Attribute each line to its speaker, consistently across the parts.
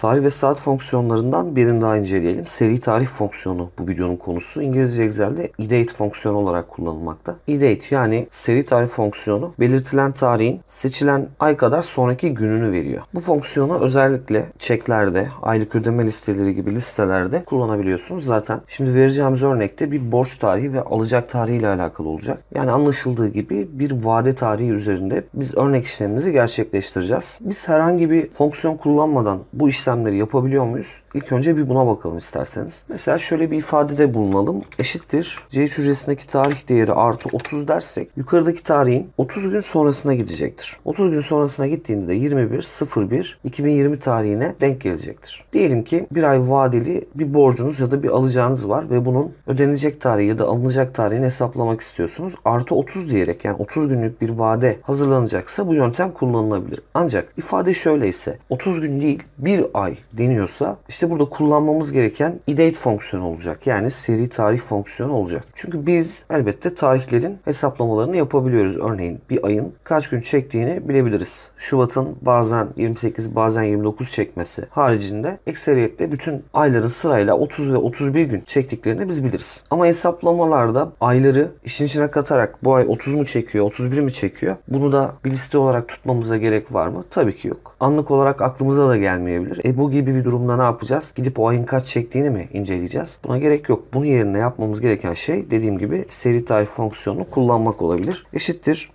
Speaker 1: Tarih ve saat fonksiyonlarından birini daha inceleyelim. Seri tarih fonksiyonu bu videonun konusu. İngilizce Excel'de idate fonksiyonu olarak kullanılmakta. Idate yani seri tarih fonksiyonu belirtilen tarihin seçilen ay kadar sonraki gününü veriyor. Bu fonksiyonu özellikle çeklerde, aylık ödeme listeleri gibi listelerde kullanabiliyorsunuz. Zaten şimdi vereceğimiz örnekte bir borç tarihi ve alacak tarihi ile alakalı olacak. Yani anlaşıldığı gibi bir vade tarihi üzerinde biz örnek işlemimizi gerçekleştireceğiz. Biz herhangi bir fonksiyon kullanmadan bu işlem işlemleri yapabiliyor muyuz? İlk önce bir buna bakalım isterseniz. Mesela şöyle bir ifadede bulunalım. Eşittir C hücresindeki tarih değeri artı 30 dersek yukarıdaki tarihin 30 gün sonrasına gidecektir. 30 gün sonrasına gittiğinde de 21.01.2020 tarihine denk gelecektir. Diyelim ki bir ay vadeli bir borcunuz ya da bir alacağınız var ve bunun ödenecek tarihi ya da alınacak tarihini hesaplamak istiyorsunuz. Artı 30 diyerek yani 30 günlük bir vade hazırlanacaksa bu yöntem kullanılabilir. Ancak ifade şöyle ise 30 gün değil bir ay deniyorsa işte burada kullanmamız gereken idate fonksiyonu olacak. Yani seri tarih fonksiyonu olacak. Çünkü biz elbette tarihlerin hesaplamalarını yapabiliyoruz. Örneğin bir ayın kaç gün çektiğini bilebiliriz. Şubat'ın bazen 28 bazen 29 çekmesi haricinde ekseriyetle bütün ayların sırayla 30 ve 31 gün çektiklerini biz biliriz. Ama hesaplamalarda ayları işin içine katarak bu ay 30 mu çekiyor 31 mi çekiyor bunu da bir liste olarak tutmamıza gerek var mı? Tabii ki yok anlık olarak aklımıza da gelmeyebilir. E bu gibi bir durumda ne yapacağız? Gidip o ayın kaç çektiğini mi inceleyeceğiz? Buna gerek yok. Bunun yerine yapmamız gereken şey dediğim gibi seri tarif fonksiyonunu kullanmak olabilir. Eşittir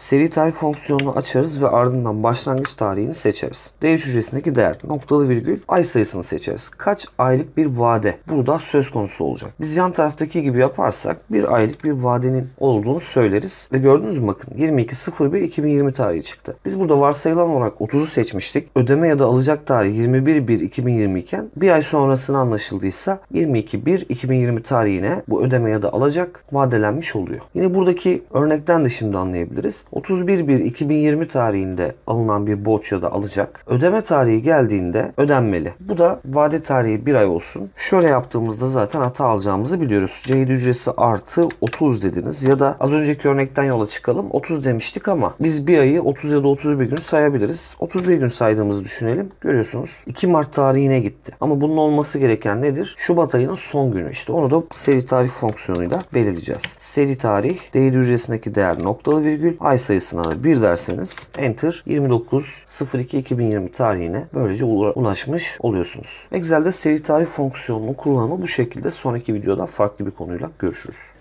Speaker 1: Seri tarih fonksiyonunu açarız ve ardından başlangıç tarihini seçeriz. D3 hücresindeki değer noktalı virgül ay sayısını seçeriz. Kaç aylık bir vade burada söz konusu olacak. Biz yan taraftaki gibi yaparsak bir aylık bir vadenin olduğunu söyleriz. Ve gördünüz mü bakın 22.01.2020 tarihi çıktı. Biz burada varsayılan olarak 30'u seçmiştik. Ödeme ya da alacak tarih 21.1.2020 iken bir ay sonrasını anlaşıldıysa 22.1.2020 tarihine bu ödeme ya da alacak vadelenmiş oluyor. Yine buradaki örnekten de şimdi anlayabiliriz. 31.1.2020 tarihinde alınan bir borç ya da alacak. Ödeme tarihi geldiğinde ödenmeli. Bu da vade tarihi bir ay olsun. Şöyle yaptığımızda zaten hata alacağımızı biliyoruz. Cahil ücresi artı 30 dediniz ya da az önceki örnekten yola çıkalım. 30 demiştik ama biz bir ayı 30 ya da 31 gün sayabiliriz. 31 gün saydığımızı düşünelim. Görüyorsunuz 2 Mart tarihine gitti. Ama bunun olması gereken nedir? Şubat ayının son günü işte. Onu da seri tarih fonksiyonuyla belirleyeceğiz. Seri tarih, değeri ücresindeki değer noktalı virgül, ay sayısına bir derseniz Enter 29.02.2020 tarihine böylece ulaşmış oluyorsunuz. Excel'de seri tarih fonksiyonunu kullanımı bu şekilde. Sonraki videoda farklı bir konuyla görüşürüz.